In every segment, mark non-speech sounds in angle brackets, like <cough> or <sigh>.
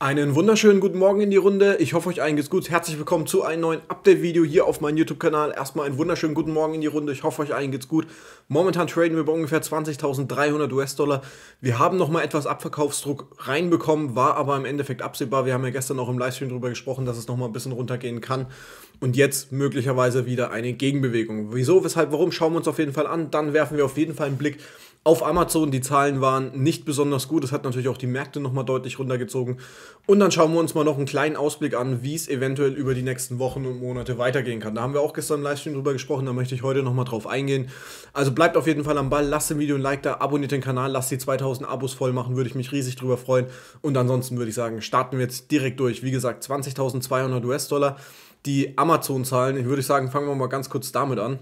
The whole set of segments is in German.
Einen wunderschönen guten Morgen in die Runde. Ich hoffe, euch allen geht's gut. Herzlich willkommen zu einem neuen Update-Video hier auf meinem YouTube-Kanal. Erstmal einen wunderschönen guten Morgen in die Runde. Ich hoffe, euch allen geht's gut. Momentan traden wir bei ungefähr 20.300 US-Dollar. Wir haben nochmal etwas Abverkaufsdruck reinbekommen, war aber im Endeffekt absehbar. Wir haben ja gestern auch im Livestream darüber gesprochen, dass es nochmal ein bisschen runtergehen kann. Und jetzt möglicherweise wieder eine Gegenbewegung. Wieso, weshalb, warum, schauen wir uns auf jeden Fall an. Dann werfen wir auf jeden Fall einen Blick auf Amazon. Die Zahlen waren nicht besonders gut. Das hat natürlich auch die Märkte nochmal deutlich runtergezogen. Und dann schauen wir uns mal noch einen kleinen Ausblick an, wie es eventuell über die nächsten Wochen und Monate weitergehen kann. Da haben wir auch gestern im Livestream drüber gesprochen. Da möchte ich heute nochmal drauf eingehen. Also bleibt auf jeden Fall am Ball. Lasst dem Video ein Like da, abonniert den Kanal, lasst die 2000 Abos voll machen. Würde ich mich riesig drüber freuen. Und ansonsten würde ich sagen, starten wir jetzt direkt durch. Wie gesagt, 20.200 US-Dollar. Die Amazon-Zahlen, ich würde sagen, fangen wir mal ganz kurz damit an.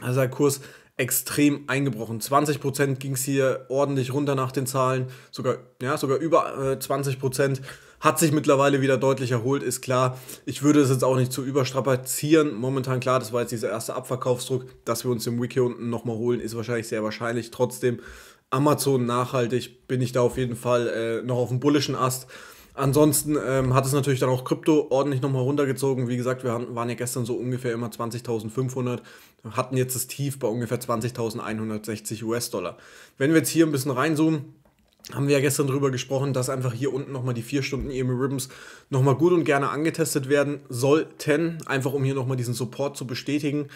Also der Kurs extrem eingebrochen. 20% ging es hier ordentlich runter nach den Zahlen, sogar, ja, sogar über äh, 20%. Hat sich mittlerweile wieder deutlich erholt, ist klar. Ich würde es jetzt auch nicht zu überstrapazieren. Momentan klar, das war jetzt dieser erste Abverkaufsdruck. Dass wir uns den Wiki unten nochmal holen, ist wahrscheinlich sehr wahrscheinlich. Trotzdem, Amazon nachhaltig bin ich da auf jeden Fall äh, noch auf dem bullischen Ast. Ansonsten ähm, hat es natürlich dann auch Krypto ordentlich nochmal runtergezogen. Wie gesagt, wir waren ja gestern so ungefähr immer 20.500, hatten jetzt das Tief bei ungefähr 20.160 US-Dollar. Wenn wir jetzt hier ein bisschen reinzoomen, haben wir ja gestern drüber gesprochen, dass einfach hier unten nochmal die 4 Stunden EMI Ribbons nochmal gut und gerne angetestet werden sollten, einfach um hier nochmal diesen Support zu bestätigen.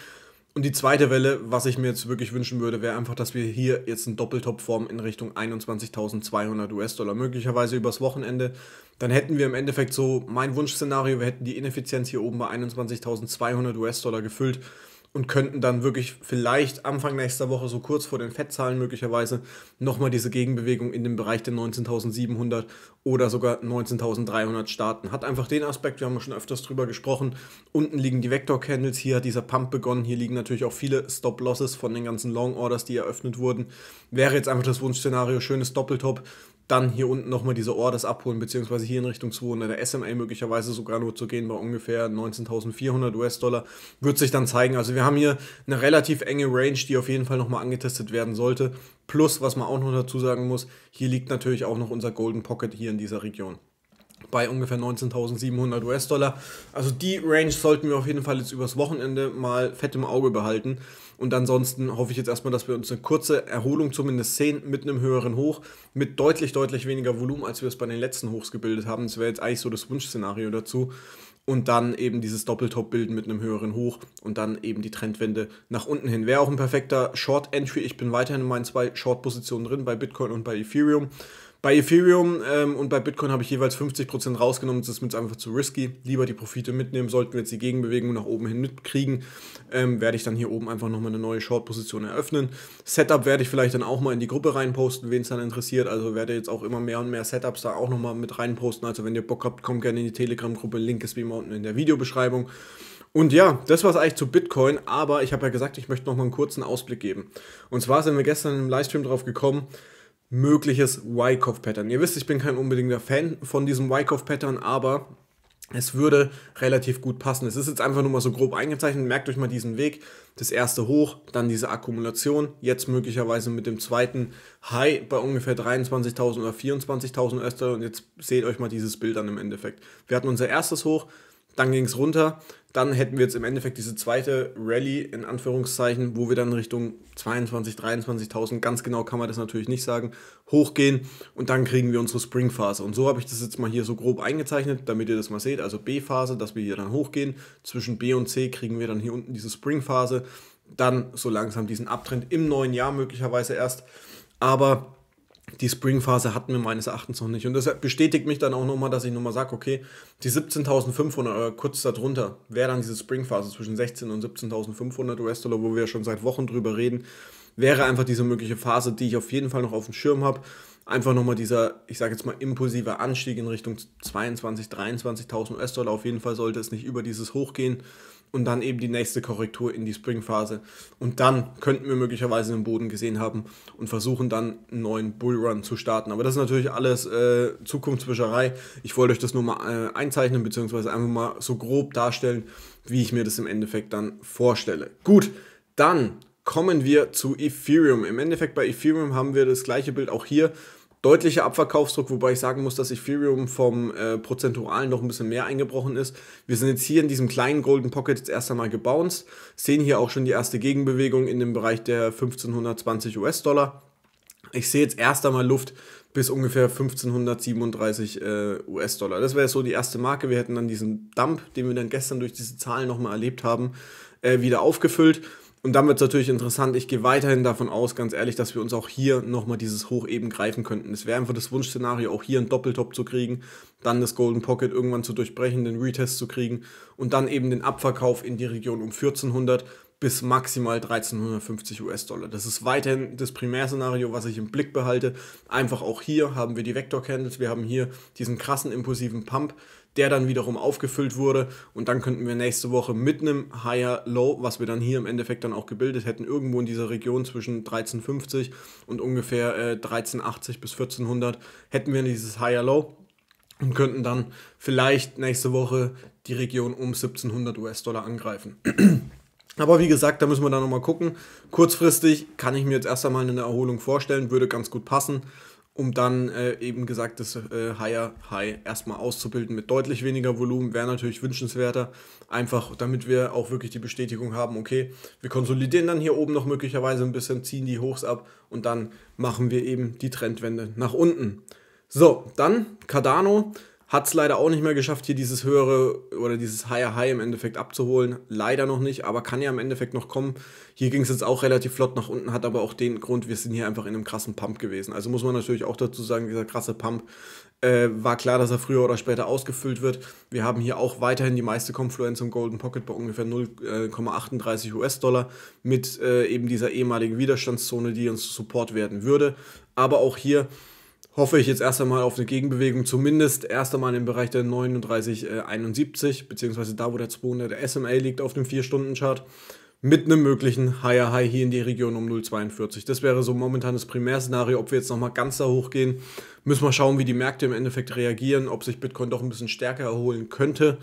Und die zweite Welle, was ich mir jetzt wirklich wünschen würde, wäre einfach, dass wir hier jetzt einen Doppeltop formen in Richtung 21.200 US-Dollar, möglicherweise übers Wochenende. Dann hätten wir im Endeffekt so mein Wunschszenario, wir hätten die Ineffizienz hier oben bei 21.200 US-Dollar gefüllt und könnten dann wirklich vielleicht Anfang nächster Woche, so kurz vor den Fettzahlen möglicherweise, nochmal diese Gegenbewegung in dem Bereich der 19.700 oder sogar 19.300 starten. Hat einfach den Aspekt, wir haben schon öfters drüber gesprochen, unten liegen die Vector-Candles, hier hat dieser Pump begonnen, hier liegen natürlich auch viele Stop-Losses von den ganzen Long-Orders, die eröffnet wurden. Wäre jetzt einfach das Wunschszenario, schönes Doppeltop, dann hier unten nochmal diese Orders abholen, beziehungsweise hier in Richtung 200 der SMA möglicherweise sogar nur zu gehen bei ungefähr 19.400 US-Dollar, wird sich dann zeigen. Also wir haben hier eine relativ enge Range, die auf jeden Fall nochmal angetestet werden sollte. Plus, was man auch noch dazu sagen muss, hier liegt natürlich auch noch unser Golden Pocket hier in dieser Region bei ungefähr 19.700 US-Dollar. Also die Range sollten wir auf jeden Fall jetzt übers Wochenende mal fett im Auge behalten. Und ansonsten hoffe ich jetzt erstmal, dass wir uns eine kurze Erholung zumindest sehen mit einem höheren Hoch, mit deutlich, deutlich weniger Volumen, als wir es bei den letzten Hochs gebildet haben. Das wäre jetzt eigentlich so das Wunschszenario dazu. Und dann eben dieses Doppeltop bilden mit einem höheren Hoch und dann eben die Trendwende nach unten hin. Wäre auch ein perfekter Short-Entry. Ich bin weiterhin in meinen zwei Short-Positionen drin, bei Bitcoin und bei Ethereum bei Ethereum ähm, und bei Bitcoin habe ich jeweils 50% rausgenommen. Das ist mir jetzt einfach zu risky. Lieber die Profite mitnehmen. Sollten wir jetzt die Gegenbewegung nach oben hin mitkriegen, ähm, werde ich dann hier oben einfach nochmal eine neue Short-Position eröffnen. Setup werde ich vielleicht dann auch mal in die Gruppe reinposten, wen es dann interessiert. Also werde jetzt auch immer mehr und mehr Setups da auch nochmal mit reinposten. Also wenn ihr Bock habt, kommt gerne in die Telegram-Gruppe. Link ist wie immer unten in der Videobeschreibung. Und ja, das war es eigentlich zu Bitcoin, aber ich habe ja gesagt, ich möchte nochmal einen kurzen Ausblick geben. Und zwar sind wir gestern im Livestream drauf gekommen, mögliches Wyckoff-Pattern. Ihr wisst, ich bin kein unbedingter Fan von diesem Wyckoff-Pattern, aber es würde relativ gut passen. Es ist jetzt einfach nur mal so grob eingezeichnet. Merkt euch mal diesen Weg. Das erste hoch, dann diese Akkumulation. Jetzt möglicherweise mit dem zweiten High bei ungefähr 23.000 oder 24.000 Öster. Und jetzt seht euch mal dieses Bild an im Endeffekt. Wir hatten unser erstes hoch, dann ging es runter. Dann hätten wir jetzt im Endeffekt diese zweite Rallye in Anführungszeichen, wo wir dann Richtung 22.000, 23.000, ganz genau kann man das natürlich nicht sagen, hochgehen und dann kriegen wir unsere Spring-Phase. Und so habe ich das jetzt mal hier so grob eingezeichnet, damit ihr das mal seht. Also B-Phase, dass wir hier dann hochgehen. Zwischen B und C kriegen wir dann hier unten diese Spring-Phase. Dann so langsam diesen Abtrend im neuen Jahr möglicherweise erst. Aber die Springphase hatten wir meines Erachtens noch nicht. Und das bestätigt mich dann auch nochmal, dass ich nochmal sage, okay, die 17.500 oder äh, kurz darunter wäre dann diese Springphase zwischen 16 und 17.500 US-Dollar, wo wir schon seit Wochen drüber reden, wäre einfach diese mögliche Phase, die ich auf jeden Fall noch auf dem Schirm habe. Einfach nochmal dieser, ich sage jetzt mal, impulsive Anstieg in Richtung 22.000, 23.000 US-Dollar. Auf jeden Fall sollte es nicht über dieses hochgehen und dann eben die nächste Korrektur in die Springphase. Und dann könnten wir möglicherweise einen Boden gesehen haben und versuchen dann einen neuen Bullrun zu starten. Aber das ist natürlich alles äh, Zukunftswischerei. Ich wollte euch das nur mal äh, einzeichnen, beziehungsweise einfach mal so grob darstellen, wie ich mir das im Endeffekt dann vorstelle. Gut, dann kommen wir zu Ethereum. Im Endeffekt bei Ethereum haben wir das gleiche Bild auch hier deutlicher Abverkaufsdruck, wobei ich sagen muss, dass Ethereum vom äh, Prozentualen noch ein bisschen mehr eingebrochen ist. Wir sind jetzt hier in diesem kleinen Golden Pocket jetzt erst einmal gebounced, sehen hier auch schon die erste Gegenbewegung in dem Bereich der 1520 US-Dollar. Ich sehe jetzt erst einmal Luft bis ungefähr 1537 äh, US-Dollar. Das wäre so die erste Marke. Wir hätten dann diesen Dump, den wir dann gestern durch diese Zahlen nochmal erlebt haben, äh, wieder aufgefüllt. Und dann wird es natürlich interessant. Ich gehe weiterhin davon aus, ganz ehrlich, dass wir uns auch hier nochmal dieses Hoch eben greifen könnten. Es wäre einfach das Wunschszenario, auch hier einen Doppeltop zu kriegen, dann das Golden Pocket irgendwann zu durchbrechen, den Retest zu kriegen und dann eben den Abverkauf in die Region um 1400 bis maximal 1350 US-Dollar. Das ist weiterhin das Primärszenario, was ich im Blick behalte. Einfach auch hier haben wir die Vector Candles, wir haben hier diesen krassen impulsiven Pump, der dann wiederum aufgefüllt wurde und dann könnten wir nächste Woche mit einem Higher Low, was wir dann hier im Endeffekt dann auch gebildet hätten, irgendwo in dieser Region zwischen 1350 und ungefähr äh, 1380 bis 1400, hätten wir dieses Higher Low und könnten dann vielleicht nächste Woche die Region um 1700 US-Dollar angreifen. <clears throat> Aber wie gesagt, da müssen wir dann nochmal gucken. Kurzfristig kann ich mir jetzt erst einmal eine Erholung vorstellen, würde ganz gut passen um dann äh, eben gesagt, das äh, Higher High erstmal auszubilden mit deutlich weniger Volumen, wäre natürlich wünschenswerter. Einfach damit wir auch wirklich die Bestätigung haben, okay, wir konsolidieren dann hier oben noch möglicherweise ein bisschen, ziehen die Hochs ab und dann machen wir eben die Trendwende nach unten. So, dann Cardano hat es leider auch nicht mehr geschafft, hier dieses höhere oder dieses higher High im Endeffekt abzuholen. Leider noch nicht, aber kann ja im Endeffekt noch kommen. Hier ging es jetzt auch relativ flott nach unten, hat aber auch den Grund, wir sind hier einfach in einem krassen Pump gewesen. Also muss man natürlich auch dazu sagen, dieser krasse Pump äh, war klar, dass er früher oder später ausgefüllt wird. Wir haben hier auch weiterhin die meiste Konfluenz im Golden Pocket bei ungefähr 0,38 äh, US-Dollar mit äh, eben dieser ehemaligen Widerstandszone, die uns Support werden würde. Aber auch hier hoffe ich jetzt erst einmal auf eine Gegenbewegung, zumindest erst einmal im Bereich der 39,71, äh, beziehungsweise da, wo der 200 SMA liegt auf dem 4-Stunden-Chart, mit einem möglichen Higher High hier in die Region um 0,42. Das wäre so momentan das Primärszenario. Ob wir jetzt nochmal ganz da hochgehen, müssen wir schauen, wie die Märkte im Endeffekt reagieren, ob sich Bitcoin doch ein bisschen stärker erholen könnte,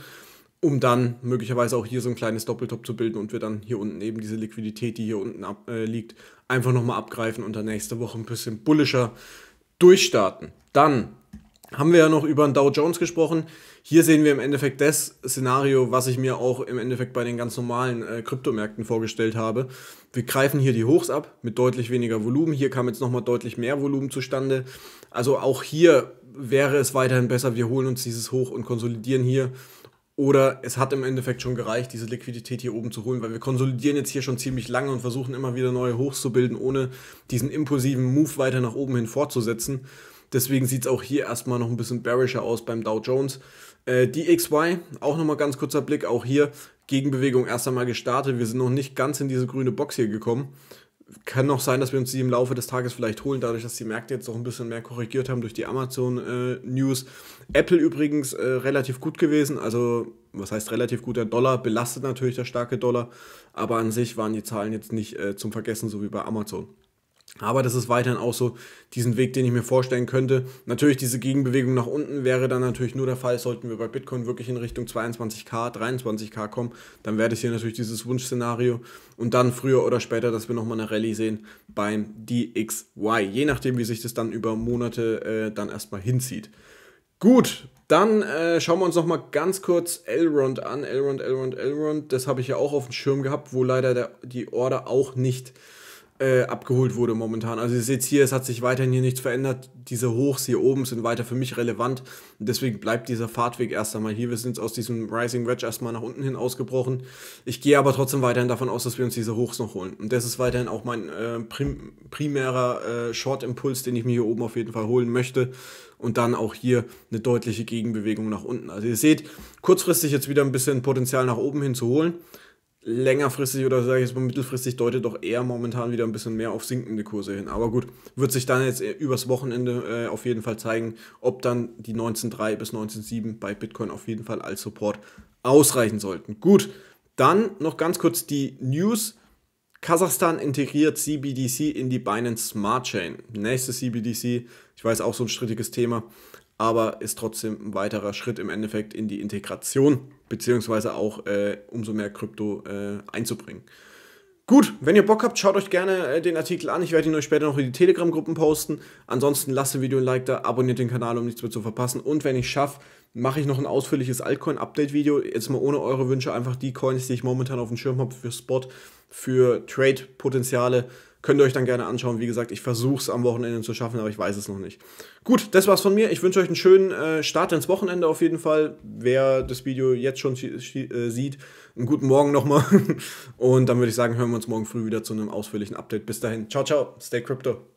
um dann möglicherweise auch hier so ein kleines Doppeltop zu bilden und wir dann hier unten eben diese Liquidität, die hier unten ab, äh, liegt, einfach nochmal abgreifen und dann nächste Woche ein bisschen bullischer durchstarten. Dann haben wir ja noch über den Dow Jones gesprochen. Hier sehen wir im Endeffekt das Szenario, was ich mir auch im Endeffekt bei den ganz normalen äh, Kryptomärkten vorgestellt habe. Wir greifen hier die Hochs ab mit deutlich weniger Volumen. Hier kam jetzt nochmal deutlich mehr Volumen zustande. Also auch hier wäre es weiterhin besser, wir holen uns dieses Hoch und konsolidieren hier oder es hat im Endeffekt schon gereicht, diese Liquidität hier oben zu holen, weil wir konsolidieren jetzt hier schon ziemlich lange und versuchen immer wieder neue Hochs zu bilden, ohne diesen impulsiven Move weiter nach oben hin fortzusetzen. Deswegen sieht es auch hier erstmal noch ein bisschen bearischer aus beim Dow Jones. Äh, die XY, auch nochmal ganz kurzer Blick, auch hier Gegenbewegung erst einmal gestartet. Wir sind noch nicht ganz in diese grüne Box hier gekommen kann noch sein, dass wir uns die im Laufe des Tages vielleicht holen, dadurch, dass die Märkte jetzt auch ein bisschen mehr korrigiert haben durch die Amazon-News. Äh, Apple übrigens äh, relativ gut gewesen, also was heißt relativ gut, der Dollar belastet natürlich der starke Dollar, aber an sich waren die Zahlen jetzt nicht äh, zum Vergessen, so wie bei Amazon. Aber das ist weiterhin auch so diesen Weg, den ich mir vorstellen könnte. Natürlich diese Gegenbewegung nach unten wäre dann natürlich nur der Fall, sollten wir bei Bitcoin wirklich in Richtung 22k, 23k kommen, dann wäre das hier natürlich dieses Wunschszenario und dann früher oder später, dass wir nochmal eine Rallye sehen beim DXY, je nachdem wie sich das dann über Monate äh, dann erstmal hinzieht. Gut, dann äh, schauen wir uns nochmal ganz kurz Elrond an. Elrond, Elrond, Elrond, das habe ich ja auch auf dem Schirm gehabt, wo leider der, die Order auch nicht äh, abgeholt wurde momentan. Also ihr seht hier, es hat sich weiterhin hier nichts verändert. Diese Hochs hier oben sind weiter für mich relevant. Und deswegen bleibt dieser Fahrtweg erst einmal hier. Wir sind jetzt aus diesem Rising Wedge erstmal nach unten hin ausgebrochen. Ich gehe aber trotzdem weiterhin davon aus, dass wir uns diese Hochs noch holen. Und das ist weiterhin auch mein äh, prim primärer äh, Short-Impuls, den ich mir hier oben auf jeden Fall holen möchte. Und dann auch hier eine deutliche Gegenbewegung nach unten. Also ihr seht, kurzfristig jetzt wieder ein bisschen Potenzial nach oben hin zu holen längerfristig oder sage ich jetzt mal mittelfristig deutet doch eher momentan wieder ein bisschen mehr auf sinkende Kurse hin. Aber gut, wird sich dann jetzt äh, übers Wochenende äh, auf jeden Fall zeigen, ob dann die 19.3 bis 19.7 bei Bitcoin auf jeden Fall als Support ausreichen sollten. Gut, dann noch ganz kurz die News. Kasachstan integriert CBDC in die Binance Smart Chain. Nächstes CBDC, ich weiß auch so ein strittiges Thema aber ist trotzdem ein weiterer Schritt im Endeffekt in die Integration, beziehungsweise auch äh, umso mehr Krypto äh, einzubringen. Gut, wenn ihr Bock habt, schaut euch gerne äh, den Artikel an. Ich werde ihn euch später noch in die Telegram-Gruppen posten. Ansonsten lasst dem Video ein Like da, abonniert den Kanal, um nichts mehr zu verpassen. Und wenn ich schaffe, mache ich noch ein ausführliches Altcoin-Update-Video. Jetzt mal ohne eure Wünsche einfach die Coins, die ich momentan auf dem Schirm habe für Spot, für Trade-Potenziale. Könnt ihr euch dann gerne anschauen. Wie gesagt, ich versuche es am Wochenende zu schaffen, aber ich weiß es noch nicht. Gut, das war's von mir. Ich wünsche euch einen schönen äh, Start ins Wochenende auf jeden Fall. Wer das Video jetzt schon äh, sieht, einen guten Morgen nochmal. <laughs> Und dann würde ich sagen, hören wir uns morgen früh wieder zu einem ausführlichen Update. Bis dahin. Ciao, ciao. Stay Crypto.